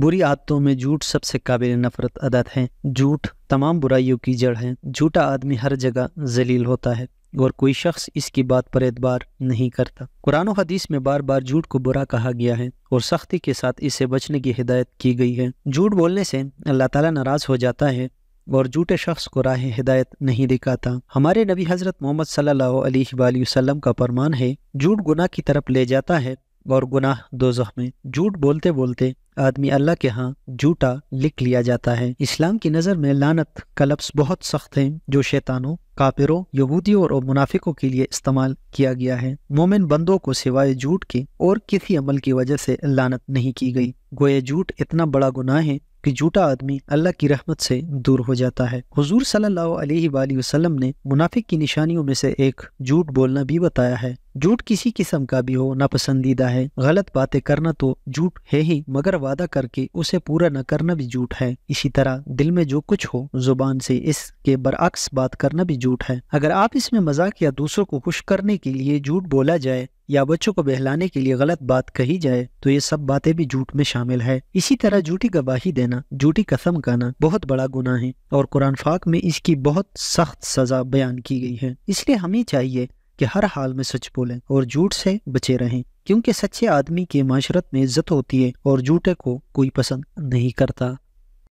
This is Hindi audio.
बुरी आदतों में झूठ सबसे काबिल नफरत अदत है झूठ तमाम बुराइयों की जड़ है झूठा आदमी हर जगह जलील होता है और कोई शख्स इसकी बात पर एतबार नहीं करता कुरान हदीस में बार बार झूठ को बुरा कहा गया है और सख्ती के साथ इसे बचने की हिदायत की गई है झूठ बोलने से अल्लाह ताला नाराज हो जाता है और झूठे शख्स को राह हिदायत नहीं दिखाता हमारे नबी हजरत मोहम्मद सल्लल्लाहु अलैहि वसल्लम का फरमान है झूठ गुनाह की तरफ ले जाता है और गुनाह दोजह में झूठ बोलते बोलते आदमी अल्लाह के यहाँ झूठा लिख लिया जाता है इस्लाम की नज़र में लानत का लफ्स बहुत सख्त है जो शैतानों कापिरों यहूदियों और मुनाफिकों के लिए इस्तेमाल किया गया है मोमिन बंदों को सिवाय झूठ के और किसी अमल की वजह से लानत नहीं की गई गोए झूठ इतना बड़ा गुनाह है कि झूठा आदमी अल्लाह की रहमत से दूर हो जाता है हुजूर सल्लल्लाहु अलैहि वसल्लम ने मुनाफिक की निशानियों में से एक झूठ बोलना भी बताया है झूठ किसी किस्म का भी हो नापसंदीदा है गलत बातें करना तो झूठ है ही मगर वादा करके उसे पूरा न करना भी झूठ है इसी तरह दिल में जो कुछ हो जुबान से इसके बरअक्स बात करना भी झूठ है अगर आप इसमें मजाक या दूसरों को खुश करने के लिए झूठ बोला जाए या बच्चों को बहलाने के लिए गलत बात कही जाए तो ये सब बातें भी झूठ में शामिल है इसी तरह झूठी गवाही देना झूठी कसम खाना बहुत बड़ा गुना है और कुरान फाक में इसकी बहुत सख्त सजा बयान की गई है इसलिए हमें चाहिए कि हर हाल में सच बोलें और झूठ से बचे रहें क्योंकि सच्चे आदमी की माशरत में इज्जत होती है और झूठे को कोई पसंद नहीं करता